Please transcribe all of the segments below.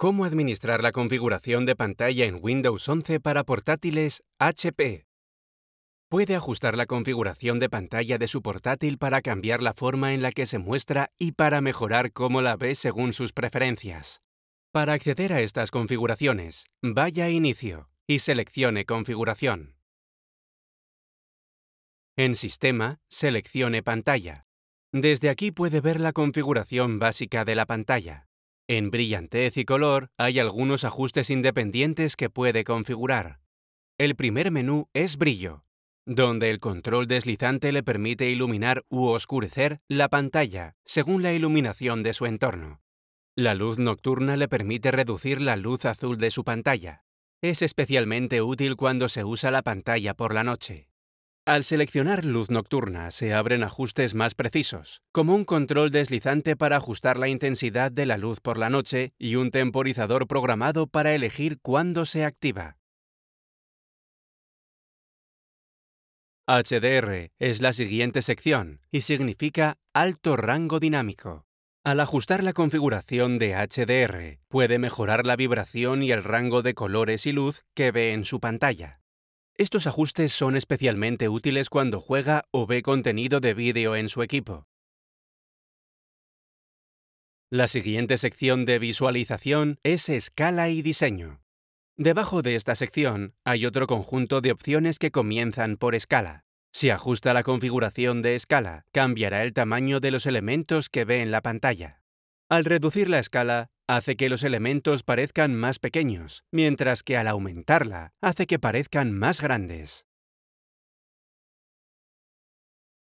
Cómo administrar la configuración de pantalla en Windows 11 para portátiles HP. Puede ajustar la configuración de pantalla de su portátil para cambiar la forma en la que se muestra y para mejorar cómo la ve según sus preferencias. Para acceder a estas configuraciones, vaya a Inicio y seleccione Configuración. En Sistema, seleccione Pantalla. Desde aquí puede ver la configuración básica de la pantalla. En brillantez y color hay algunos ajustes independientes que puede configurar. El primer menú es brillo, donde el control deslizante le permite iluminar u oscurecer la pantalla según la iluminación de su entorno. La luz nocturna le permite reducir la luz azul de su pantalla. Es especialmente útil cuando se usa la pantalla por la noche. Al seleccionar luz nocturna se abren ajustes más precisos, como un control deslizante para ajustar la intensidad de la luz por la noche y un temporizador programado para elegir cuándo se activa. HDR es la siguiente sección y significa alto rango dinámico. Al ajustar la configuración de HDR, puede mejorar la vibración y el rango de colores y luz que ve en su pantalla. Estos ajustes son especialmente útiles cuando juega o ve contenido de vídeo en su equipo. La siguiente sección de visualización es Escala y Diseño. Debajo de esta sección hay otro conjunto de opciones que comienzan por escala. Si ajusta la configuración de escala, cambiará el tamaño de los elementos que ve en la pantalla. Al reducir la escala, hace que los elementos parezcan más pequeños, mientras que al aumentarla hace que parezcan más grandes.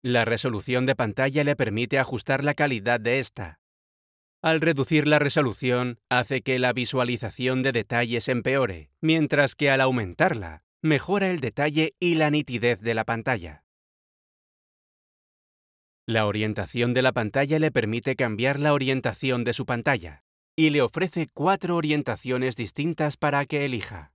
La resolución de pantalla le permite ajustar la calidad de esta. Al reducir la resolución, hace que la visualización de detalles empeore, mientras que al aumentarla, mejora el detalle y la nitidez de la pantalla. La orientación de la pantalla le permite cambiar la orientación de su pantalla y le ofrece cuatro orientaciones distintas para que elija.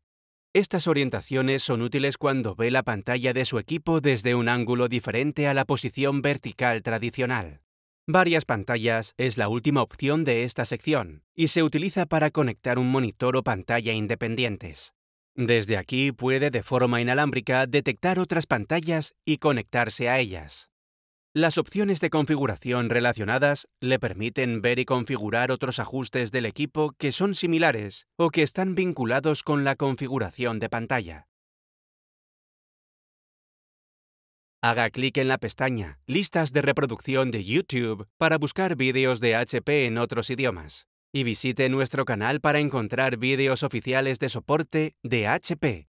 Estas orientaciones son útiles cuando ve la pantalla de su equipo desde un ángulo diferente a la posición vertical tradicional. Varias pantallas es la última opción de esta sección y se utiliza para conectar un monitor o pantalla independientes. Desde aquí puede de forma inalámbrica detectar otras pantallas y conectarse a ellas. Las opciones de configuración relacionadas le permiten ver y configurar otros ajustes del equipo que son similares o que están vinculados con la configuración de pantalla. Haga clic en la pestaña Listas de reproducción de YouTube para buscar vídeos de HP en otros idiomas y visite nuestro canal para encontrar vídeos oficiales de soporte de HP.